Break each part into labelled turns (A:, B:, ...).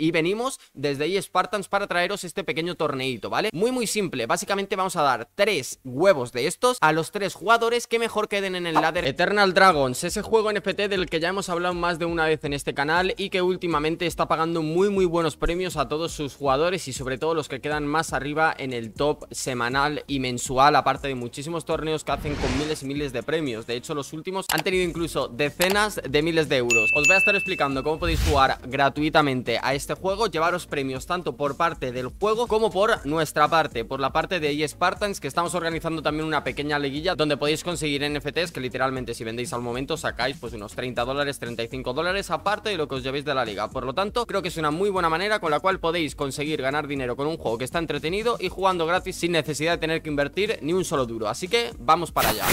A: y venimos desde ahí Spartans para traeros este pequeño torneito, ¿vale? Muy muy simple, básicamente vamos a dar tres huevos de estos a los tres jugadores que mejor queden en el ladder Eternal Dragons, ese juego NFT del que ya hemos hablado más de una vez en este canal y que últimamente está pagando muy muy buenos premios a todos sus jugadores y sobre todo los que quedan más arriba en el top semanal y mensual, aparte de muchísimos torneos que hacen con miles y miles de premios, de hecho los últimos han tenido incluso decenas de miles de euros. Os voy a estar explicando cómo podéis jugar gratuitamente a este este juego, llevaros premios tanto por parte del juego como por nuestra parte, por la parte de eSpartans, que estamos organizando también una pequeña liguilla donde podéis conseguir NFTs que literalmente si vendéis al momento sacáis pues unos 30 dólares, 35 dólares aparte de lo que os llevéis de la liga. Por lo tanto, creo que es una muy buena manera con la cual podéis conseguir ganar dinero con un juego que está entretenido y jugando gratis sin necesidad de tener que invertir ni un solo duro. Así que vamos para allá.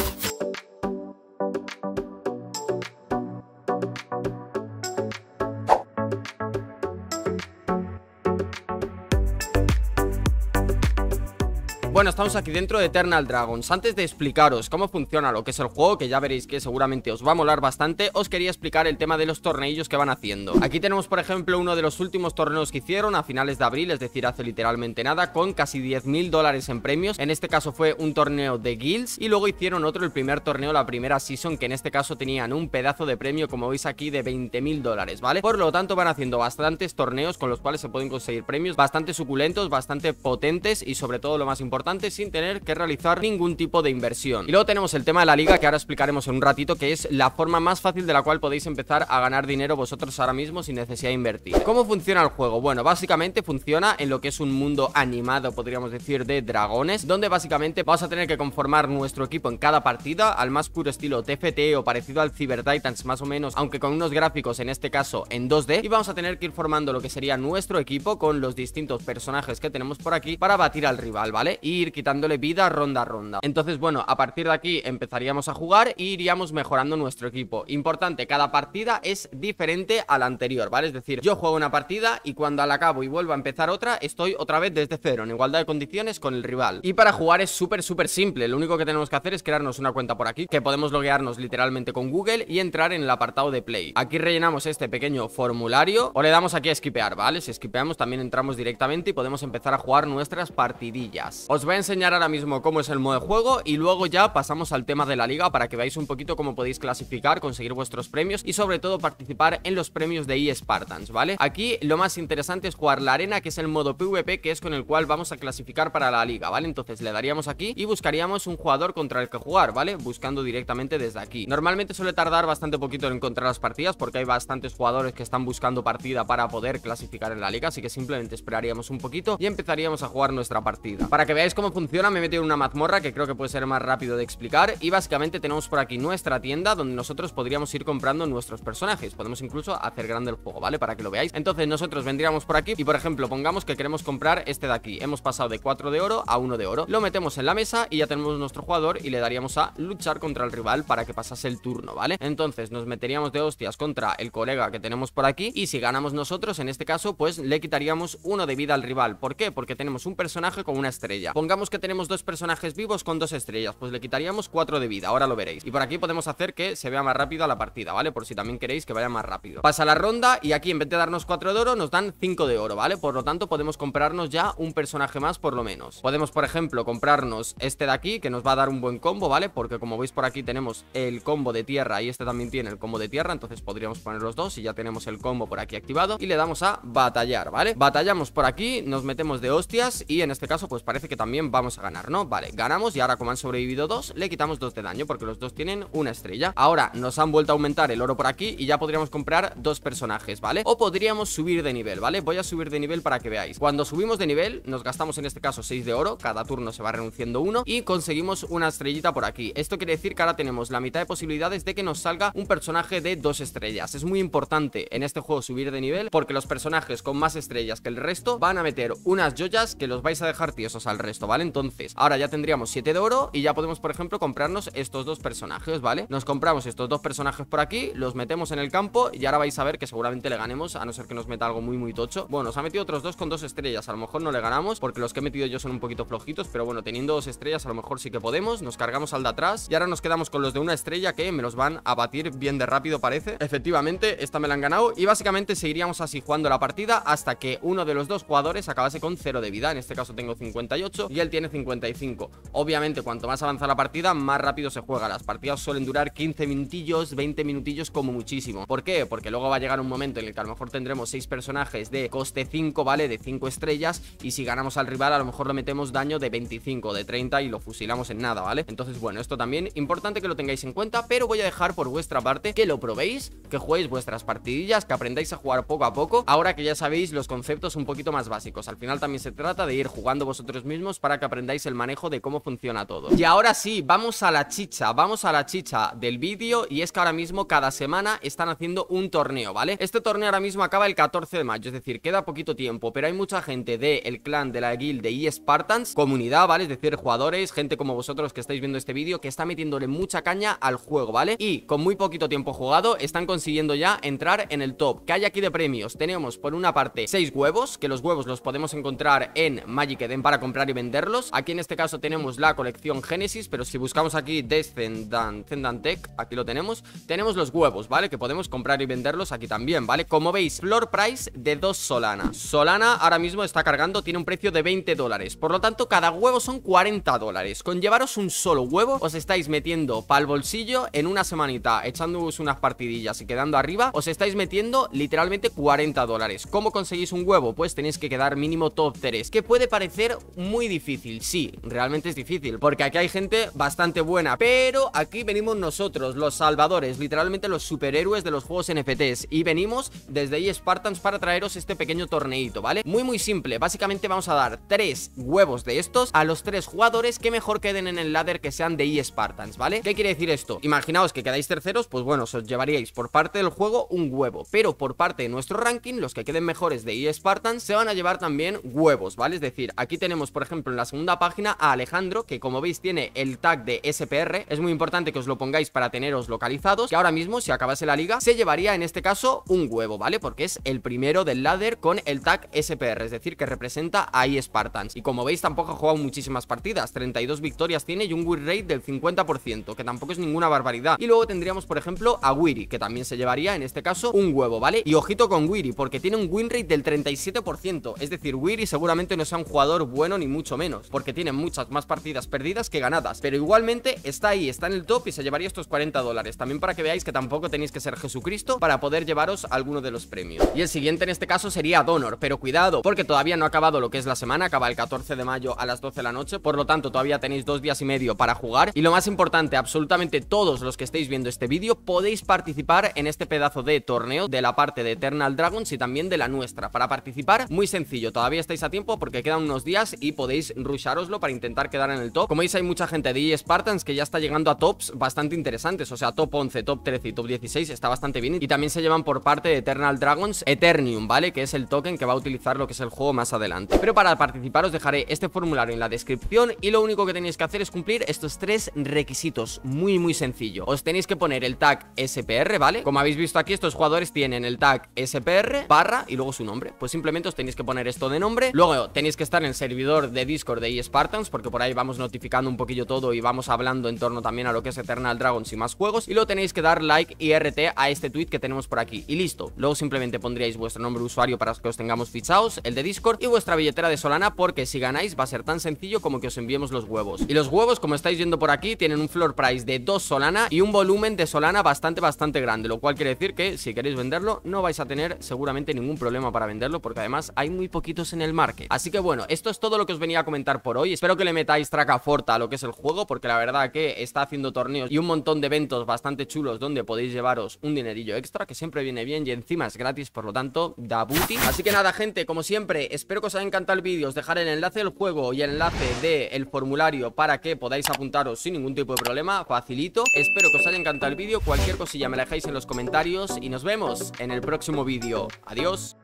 A: Bueno, estamos aquí dentro de Eternal Dragons Antes de explicaros cómo funciona lo que es el juego Que ya veréis que seguramente os va a molar bastante Os quería explicar el tema de los torneillos que van haciendo Aquí tenemos por ejemplo uno de los últimos torneos que hicieron A finales de abril, es decir, hace literalmente nada Con casi 10.000 dólares en premios En este caso fue un torneo de guilds Y luego hicieron otro, el primer torneo, la primera season Que en este caso tenían un pedazo de premio Como veis aquí de 20.000 dólares, ¿vale? Por lo tanto van haciendo bastantes torneos Con los cuales se pueden conseguir premios Bastante suculentos, bastante potentes Y sobre todo lo más importante sin tener que realizar ningún tipo de inversión. Y luego tenemos el tema de la liga que ahora explicaremos en un ratito, que es la forma más fácil de la cual podéis empezar a ganar dinero vosotros ahora mismo sin necesidad de invertir. ¿Cómo funciona el juego? Bueno, básicamente funciona en lo que es un mundo animado, podríamos decir, de dragones, donde básicamente vamos a tener que conformar nuestro equipo en cada partida al más puro estilo TFT o parecido al Cyber Titans más o menos, aunque con unos gráficos en este caso en 2D, y vamos a tener que ir formando lo que sería nuestro equipo con los distintos personajes que tenemos por aquí para batir al rival, ¿vale? Y ir quitándole vida ronda a ronda. Entonces, bueno, a partir de aquí empezaríamos a jugar y e iríamos mejorando nuestro equipo. Importante, cada partida es diferente a la anterior, ¿vale? Es decir, yo juego una partida y cuando la acabo y vuelvo a empezar otra, estoy otra vez desde cero, en igualdad de condiciones con el rival. Y para jugar es súper, súper simple. Lo único que tenemos que hacer es crearnos una cuenta por aquí, que podemos loguearnos literalmente con Google y entrar en el apartado de Play. Aquí rellenamos este pequeño formulario o le damos aquí a Skipear, ¿vale? Si esquipeamos también entramos directamente y podemos empezar a jugar nuestras partidillas. Os voy a enseñar ahora mismo cómo es el modo de juego y luego ya pasamos al tema de la liga para que veáis un poquito cómo podéis clasificar, conseguir vuestros premios y sobre todo participar en los premios de eSpartans, ¿vale? Aquí lo más interesante es jugar la arena, que es el modo PvP, que es con el cual vamos a clasificar para la liga, ¿vale? Entonces le daríamos aquí y buscaríamos un jugador contra el que jugar, ¿vale? Buscando directamente desde aquí. Normalmente suele tardar bastante poquito en encontrar las partidas porque hay bastantes jugadores que están buscando partida para poder clasificar en la liga, así que simplemente esperaríamos un poquito y empezaríamos a jugar nuestra partida. Para que veáis cómo funciona, me he metido en una mazmorra que creo que puede ser más rápido de explicar y básicamente tenemos por aquí nuestra tienda donde nosotros podríamos ir comprando nuestros personajes, podemos incluso hacer grande el juego, ¿vale? Para que lo veáis. Entonces nosotros vendríamos por aquí y por ejemplo pongamos que queremos comprar este de aquí, hemos pasado de 4 de oro a 1 de oro, lo metemos en la mesa y ya tenemos nuestro jugador y le daríamos a luchar contra el rival para que pasase el turno, ¿vale? Entonces nos meteríamos de hostias contra el colega que tenemos por aquí y si ganamos nosotros en este caso pues le quitaríamos uno de vida al rival, ¿por qué? Porque tenemos un personaje con una estrella. Supongamos que tenemos dos personajes vivos con dos estrellas, pues le quitaríamos cuatro de vida, ahora lo veréis. Y por aquí podemos hacer que se vea más rápido a la partida, ¿vale? Por si también queréis que vaya más rápido. Pasa la ronda y aquí en vez de darnos cuatro de oro, nos dan cinco de oro, ¿vale? Por lo tanto, podemos comprarnos ya un personaje más por lo menos. Podemos, por ejemplo, comprarnos este de aquí, que nos va a dar un buen combo, ¿vale? Porque como veis por aquí tenemos el combo de tierra y este también tiene el combo de tierra, entonces podríamos poner los dos y ya tenemos el combo por aquí activado y le damos a batallar, ¿vale? Batallamos por aquí, nos metemos de hostias y en este caso pues parece que también vamos a ganar, ¿no? Vale, ganamos y ahora como han sobrevivido dos, le quitamos dos de daño porque los dos tienen una estrella. Ahora nos han vuelto a aumentar el oro por aquí y ya podríamos comprar dos personajes, ¿vale? O podríamos subir de nivel, ¿vale? Voy a subir de nivel para que veáis. Cuando subimos de nivel, nos gastamos en este caso 6 de oro, cada turno se va renunciando uno y conseguimos una estrellita por aquí. Esto quiere decir que ahora tenemos la mitad de posibilidades de que nos salga un personaje de dos estrellas. Es muy importante en este juego subir de nivel porque los personajes con más estrellas que el resto van a meter unas joyas que los vais a dejar tiesos al resto. ¿vale? Entonces, ahora ya tendríamos 7 de oro y ya podemos, por ejemplo, comprarnos estos dos personajes, ¿vale? Nos compramos estos dos personajes por aquí, los metemos en el campo y ahora vais a ver que seguramente le ganemos, a no ser que nos meta algo muy, muy tocho. Bueno, nos ha metido otros dos con dos estrellas, a lo mejor no le ganamos porque los que he metido yo son un poquito flojitos, pero bueno, teniendo dos estrellas a lo mejor sí que podemos, nos cargamos al de atrás y ahora nos quedamos con los de una estrella que me los van a batir bien de rápido parece. Efectivamente, esta me la han ganado y básicamente seguiríamos así jugando la partida hasta que uno de los dos jugadores acabase con cero de vida, en este caso tengo 58 y él tiene 55. Obviamente, cuanto más avanza la partida, más rápido se juega. Las partidas suelen durar 15 minutillos, 20 minutillos como muchísimo. ¿Por qué? Porque luego va a llegar un momento en el que a lo mejor tendremos 6 personajes de coste 5, ¿vale? De 5 estrellas y si ganamos al rival a lo mejor le metemos daño de 25, de 30 y lo fusilamos en nada, ¿vale? Entonces, bueno, esto también importante que lo tengáis en cuenta, pero voy a dejar por vuestra parte que lo probéis, que jueguéis vuestras partidillas, que aprendáis a jugar poco a poco, ahora que ya sabéis los conceptos un poquito más básicos. Al final también se trata de ir jugando vosotros mismos para que aprendáis el manejo de cómo funciona todo. Y ahora sí, vamos a la chicha, vamos a la chicha del vídeo y es que ahora mismo cada semana están haciendo un torneo, ¿vale? Este torneo ahora mismo acaba el 14 de mayo, es decir, queda poquito tiempo, pero hay mucha gente del el clan de la guild de eSpartans, comunidad, ¿vale? Es decir, jugadores, gente como vosotros que estáis viendo este vídeo, que está metiéndole mucha caña al juego, ¿vale? Y con muy poquito tiempo jugado están consiguiendo ya entrar en el top. ¿Qué hay aquí de premios? Tenemos por una parte 6 huevos, que los huevos los podemos encontrar en Magic Eden para comprar y vender Aquí en este caso tenemos la colección Genesis Pero si buscamos aquí Descendant Tech Aquí lo tenemos Tenemos los huevos, ¿vale? Que podemos comprar y venderlos aquí también, ¿vale? Como veis, floor price de 2 Solana Solana ahora mismo está cargando Tiene un precio de 20 dólares Por lo tanto, cada huevo son 40 dólares Con llevaros un solo huevo Os estáis metiendo para el bolsillo en una semanita Echándoos unas partidillas y quedando arriba Os estáis metiendo literalmente 40 dólares ¿Cómo conseguís un huevo? Pues tenéis que quedar mínimo top 3 Que puede parecer muy difícil difícil, sí, realmente es difícil, porque aquí hay gente bastante buena, pero aquí venimos nosotros, los salvadores, literalmente los superhéroes de los juegos NFTs, y venimos desde Spartans para traeros este pequeño torneito, ¿vale? Muy muy simple, básicamente vamos a dar tres huevos de estos a los tres jugadores que mejor queden en el ladder que sean de Spartans ¿vale? ¿Qué quiere decir esto? Imaginaos que quedáis terceros, pues bueno, os llevaríais por parte del juego un huevo, pero por parte de nuestro ranking, los que queden mejores de Spartans se van a llevar también huevos, ¿vale? Es decir, aquí tenemos, por ejemplo, en la segunda página a Alejandro, que como veis tiene el tag de SPR. Es muy importante que os lo pongáis para teneros localizados. Que ahora mismo, si acabase la liga, se llevaría en este caso un huevo, ¿vale? Porque es el primero del ladder con el tag SPR, es decir, que representa a Spartans. Y como veis, tampoco ha jugado muchísimas partidas. 32 victorias tiene y un win rate del 50%, que tampoco es ninguna barbaridad. Y luego tendríamos, por ejemplo, a Wiri, que también se llevaría en este caso un huevo, ¿vale? Y ojito con Wiri, porque tiene un win rate del 37%. Es decir, Wiri seguramente no sea un jugador bueno ni mucho menos, porque tiene muchas más partidas perdidas que ganadas, pero igualmente está ahí, está en el top y se llevaría estos 40 dólares, también para que veáis que tampoco tenéis que ser Jesucristo para poder llevaros alguno de los premios. Y el siguiente en este caso sería Donor, pero cuidado, porque todavía no ha acabado lo que es la semana, acaba el 14 de mayo a las 12 de la noche, por lo tanto todavía tenéis dos días y medio para jugar, y lo más importante, absolutamente todos los que estéis viendo este vídeo podéis participar en este pedazo de torneo de la parte de Eternal Dragons y también de la nuestra. Para participar, muy sencillo, todavía estáis a tiempo porque quedan unos días y podéis podéis pues, para intentar quedar en el top. Como veis, hay mucha gente de eSpartans Spartans que ya está llegando a tops bastante interesantes, o sea, top 11, top 13 y top 16 está bastante bien. Y también se llevan por parte de Eternal Dragons Eternium, ¿vale? Que es el token que va a utilizar lo que es el juego más adelante. Pero para participar os dejaré este formulario en la descripción y lo único que tenéis que hacer es cumplir estos tres requisitos. Muy, muy sencillo. Os tenéis que poner el tag SPR, ¿vale? Como habéis visto aquí, estos jugadores tienen el tag SPR, barra y luego su nombre. Pues simplemente os tenéis que poner esto de nombre. Luego tenéis que estar en el servidor de Discord de eSpartans porque por ahí vamos notificando un poquillo todo y vamos hablando en torno también a lo que es Eternal Dragons y más juegos y lo tenéis que dar like y RT a este tweet que tenemos por aquí y listo. Luego simplemente pondríais vuestro nombre usuario para que os tengamos fichados, el de Discord y vuestra billetera de Solana porque si ganáis va a ser tan sencillo como que os enviemos los huevos. Y los huevos, como estáis viendo por aquí, tienen un floor price de 2 Solana y un volumen de Solana bastante bastante grande, lo cual quiere decir que si queréis venderlo no vais a tener seguramente ningún problema para venderlo porque además hay muy poquitos en el market. Así que bueno, esto es todo lo que os venía a comentar por hoy. Espero que le metáis traca forta a lo que es el juego, porque la verdad que está haciendo torneos y un montón de eventos bastante chulos donde podéis llevaros un dinerillo extra, que siempre viene bien y encima es gratis, por lo tanto, da booty. Así que nada, gente, como siempre, espero que os haya encantado el vídeo. Os dejaré el enlace del juego y el enlace del formulario para que podáis apuntaros sin ningún tipo de problema. Facilito. Espero que os haya encantado el vídeo. Cualquier cosilla me la dejáis en los comentarios y nos vemos en el próximo vídeo. Adiós.